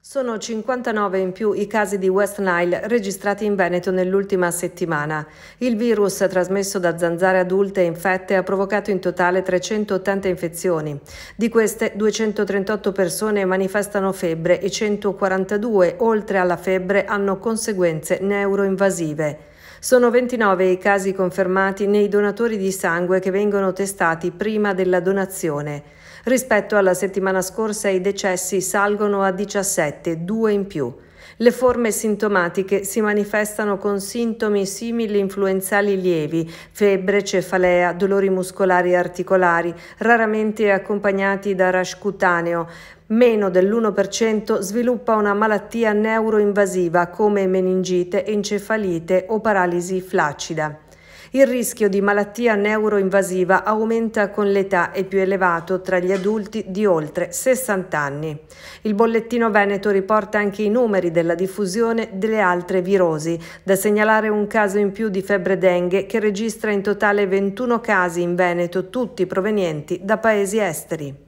Sono 59 in più i casi di West Nile registrati in Veneto nell'ultima settimana. Il virus trasmesso da zanzare adulte infette ha provocato in totale 380 infezioni. Di queste 238 persone manifestano febbre e 142 oltre alla febbre hanno conseguenze neuroinvasive. Sono 29 i casi confermati nei donatori di sangue che vengono testati prima della donazione. Rispetto alla settimana scorsa i decessi salgono a 17, due in più. Le forme sintomatiche si manifestano con sintomi simili influenzali lievi, febbre, cefalea, dolori muscolari e articolari, raramente accompagnati da rash cutaneo, meno dell'1% sviluppa una malattia neuroinvasiva come meningite, encefalite o paralisi flaccida. Il rischio di malattia neuroinvasiva aumenta con l'età e più elevato tra gli adulti di oltre 60 anni. Il bollettino Veneto riporta anche i numeri della diffusione delle altre virosi, da segnalare un caso in più di febbre dengue che registra in totale 21 casi in Veneto, tutti provenienti da paesi esteri.